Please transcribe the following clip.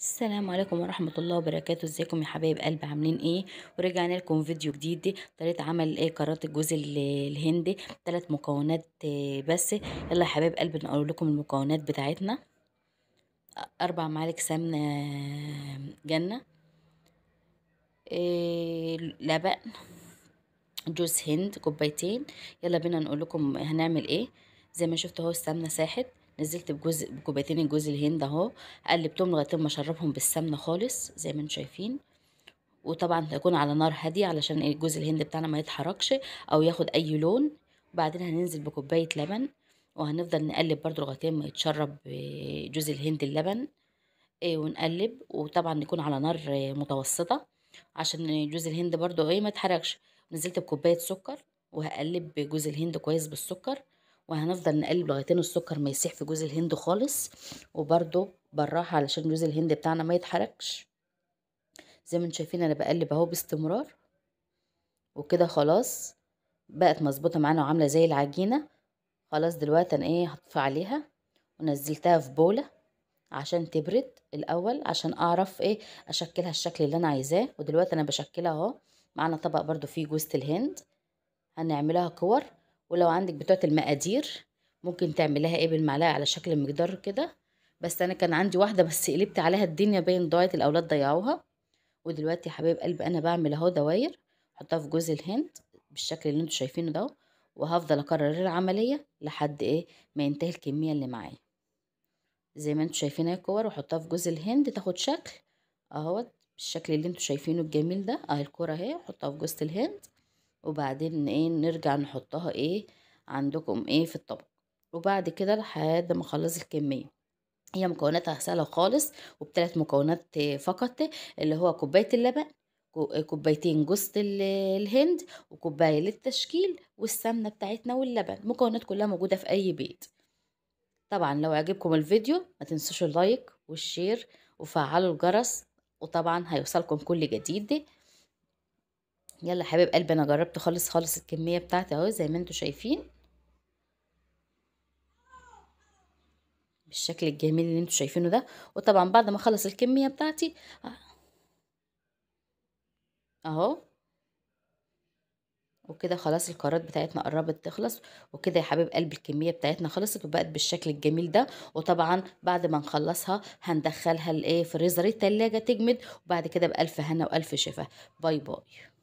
السلام عليكم ورحمة الله وبركاته ازيكم يا حبايب قلب عاملين ايه ورجعنا لكم فيديو جديد طريقة عمل ايه كرات الجوز الهندي ثلاث مكونات آه، بس يلا يا حبايب قلب نقول لكم المكونات بتاعتنا اربع معالق سمنة آه، جنة آه، لبن جوز هند كوبايتين يلا بينا نقول لكم هنعمل ايه زي ما شفتوا اهو السمنة ساحت نزلت بجوز بكوبايتين جوز الهند اهو قلبتهم لغايه ما اشربهم بالسمنه خالص زي ما انتم شايفين وطبعا هيكون على نار هاديه علشان جوز الهند بتاعنا ما يتحركش او ياخد اي لون وبعدين هننزل بكوبايه لبن وهنفضل نقلب برضو لغايه ما يتشرب جوز الهند اللبن إيه، ونقلب وطبعا نكون على نار متوسطه عشان جوز الهند برضو ايه ما يتحركش نزلت بكوبايه سكر وهقلب جوز الهند كويس بالسكر وهنفضل نقلب لغايه السكر ما يسيح في جوز الهند خالص وبرده بالراحه علشان جوز الهند بتاعنا ما يتحركش زي ما انتم شايفين انا بقلب اهو باستمرار وكده خلاص بقت مظبوطه معانا وعامله زي العجينه خلاص دلوقتي انا ايه هطفي عليها ونزلتها في بوله عشان تبرد الاول عشان اعرف ايه اشكلها الشكل اللي انا عايزاه ودلوقتي انا بشكلها اهو معانا طبق برده فيه جوزة الهند هنعملها كور ولو عندك بتوعة المقادير ممكن تعملها ايه بالمعلقة على شكل مقدار كده بس انا كان عندي واحدة بس قلبت عليها الدنيا باين ضاعت الاولاد ضيعوها ودلوقتي يا حبايب قلبي انا بعمل اهو دواير احطها في جوز الهند بالشكل اللي انتوا شايفينه ده وهفضل اكرر العملية لحد ايه ما ينتهي الكمية اللي معايا زي ما انتوا شايفين اهي الكور واحطها في جوز الهند تاخد شكل اهوت بالشكل اللي انتوا شايفينه الجميل ده اهي الكوره اهي احطها في جوزة الهند وبعدين ايه نرجع نحطها ايه عندكم ايه في الطبق وبعد كده لحد ما اخلص الكميه هي مكوناتها سهله خالص وبثلاث مكونات فقط اللي هو كوبايه اللبن كوبايتين جوز الهند وكوبايه للتشكيل والسمنه بتاعتنا واللبن مكونات كلها موجوده في اي بيت طبعا لو عجبكم الفيديو ما تنسوش اللايك والشير وفعلوا الجرس وطبعا هيوصلكم كل جديد يلا حبيب قلبي انا جربت خالص خالص الكميه بتاعتي اهو زي ما انتم شايفين بالشكل الجميل اللي انتم شايفينه ده وطبعا بعد ما اخلص الكميه بتاعتي اهو وكده خلاص الكرات بتاعتنا قربت تخلص وكده يا حبيب قلب الكميه بتاعتنا خلصت وبقت بالشكل الجميل ده وطبعا بعد ما نخلصها هندخلها الايه فريزر التلاجه تجمد وبعد كده بالف هنا والف شفا باي باي